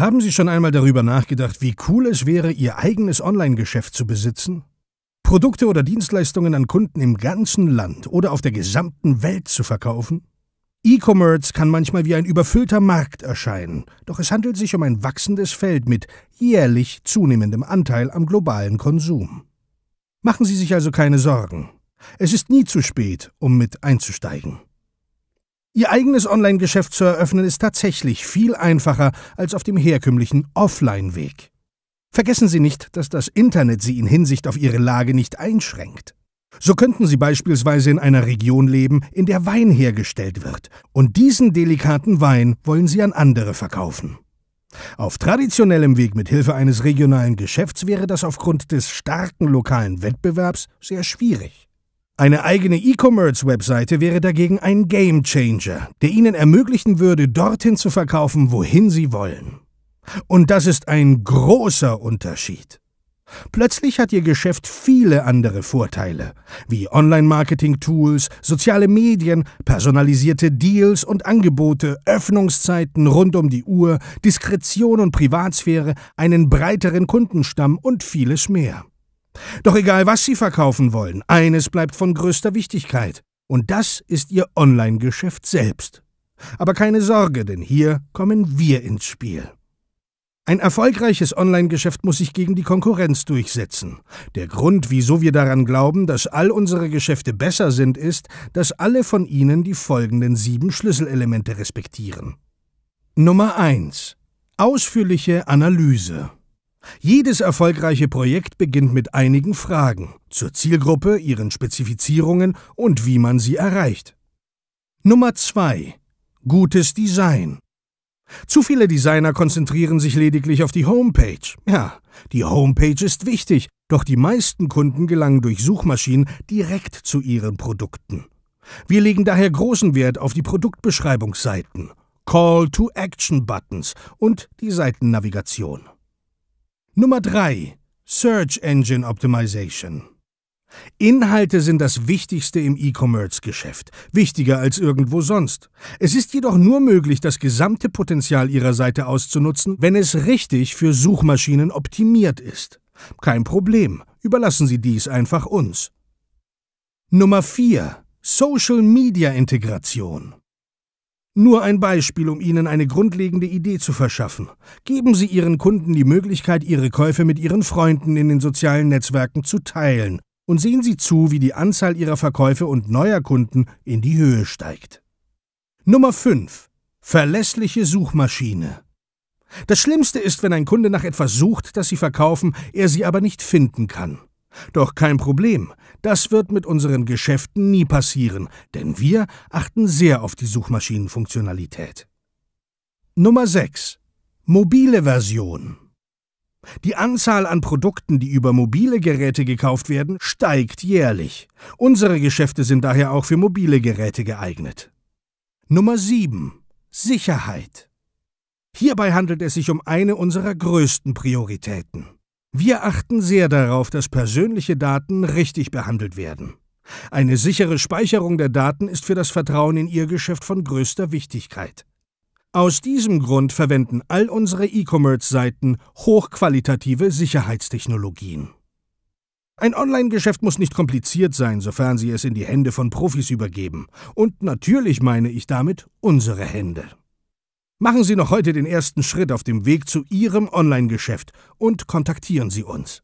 Haben Sie schon einmal darüber nachgedacht, wie cool es wäre, Ihr eigenes Online-Geschäft zu besitzen? Produkte oder Dienstleistungen an Kunden im ganzen Land oder auf der gesamten Welt zu verkaufen? E-Commerce kann manchmal wie ein überfüllter Markt erscheinen, doch es handelt sich um ein wachsendes Feld mit jährlich zunehmendem Anteil am globalen Konsum. Machen Sie sich also keine Sorgen. Es ist nie zu spät, um mit einzusteigen. Ihr eigenes Online-Geschäft zu eröffnen ist tatsächlich viel einfacher als auf dem herkömmlichen Offline-Weg. Vergessen Sie nicht, dass das Internet Sie in Hinsicht auf Ihre Lage nicht einschränkt. So könnten Sie beispielsweise in einer Region leben, in der Wein hergestellt wird, und diesen delikaten Wein wollen Sie an andere verkaufen. Auf traditionellem Weg mit Hilfe eines regionalen Geschäfts wäre das aufgrund des starken lokalen Wettbewerbs sehr schwierig. Eine eigene E-Commerce-Webseite wäre dagegen ein Gamechanger, der Ihnen ermöglichen würde, dorthin zu verkaufen, wohin Sie wollen. Und das ist ein großer Unterschied. Plötzlich hat Ihr Geschäft viele andere Vorteile, wie Online-Marketing-Tools, soziale Medien, personalisierte Deals und Angebote, Öffnungszeiten rund um die Uhr, Diskretion und Privatsphäre, einen breiteren Kundenstamm und vieles mehr. Doch egal, was Sie verkaufen wollen, eines bleibt von größter Wichtigkeit. Und das ist Ihr Online-Geschäft selbst. Aber keine Sorge, denn hier kommen wir ins Spiel. Ein erfolgreiches Online-Geschäft muss sich gegen die Konkurrenz durchsetzen. Der Grund, wieso wir daran glauben, dass all unsere Geschäfte besser sind, ist, dass alle von ihnen die folgenden sieben Schlüsselelemente respektieren. Nummer 1. Ausführliche Analyse. Jedes erfolgreiche Projekt beginnt mit einigen Fragen zur Zielgruppe, ihren Spezifizierungen und wie man sie erreicht. Nummer 2. Gutes Design. Zu viele Designer konzentrieren sich lediglich auf die Homepage. Ja, die Homepage ist wichtig, doch die meisten Kunden gelangen durch Suchmaschinen direkt zu ihren Produkten. Wir legen daher großen Wert auf die Produktbeschreibungsseiten, Call-to-Action-Buttons und die Seitennavigation. Nummer 3. Search Engine Optimization. Inhalte sind das Wichtigste im E-Commerce-Geschäft, wichtiger als irgendwo sonst. Es ist jedoch nur möglich, das gesamte Potenzial Ihrer Seite auszunutzen, wenn es richtig für Suchmaschinen optimiert ist. Kein Problem, überlassen Sie dies einfach uns. Nummer 4. Social Media Integration. Nur ein Beispiel, um Ihnen eine grundlegende Idee zu verschaffen. Geben Sie Ihren Kunden die Möglichkeit, Ihre Käufe mit Ihren Freunden in den sozialen Netzwerken zu teilen und sehen Sie zu, wie die Anzahl Ihrer Verkäufe und neuer Kunden in die Höhe steigt. Nummer 5. Verlässliche Suchmaschine. Das Schlimmste ist, wenn ein Kunde nach etwas sucht, das Sie verkaufen, er sie aber nicht finden kann. Doch kein Problem, das wird mit unseren Geschäften nie passieren, denn wir achten sehr auf die Suchmaschinenfunktionalität. Nummer 6. Mobile Version. Die Anzahl an Produkten, die über mobile Geräte gekauft werden, steigt jährlich. Unsere Geschäfte sind daher auch für mobile Geräte geeignet. Nummer 7. Sicherheit. Hierbei handelt es sich um eine unserer größten Prioritäten. Wir achten sehr darauf, dass persönliche Daten richtig behandelt werden. Eine sichere Speicherung der Daten ist für das Vertrauen in Ihr Geschäft von größter Wichtigkeit. Aus diesem Grund verwenden all unsere E-Commerce-Seiten hochqualitative Sicherheitstechnologien. Ein Online-Geschäft muss nicht kompliziert sein, sofern Sie es in die Hände von Profis übergeben. Und natürlich meine ich damit unsere Hände. Machen Sie noch heute den ersten Schritt auf dem Weg zu Ihrem Online-Geschäft und kontaktieren Sie uns.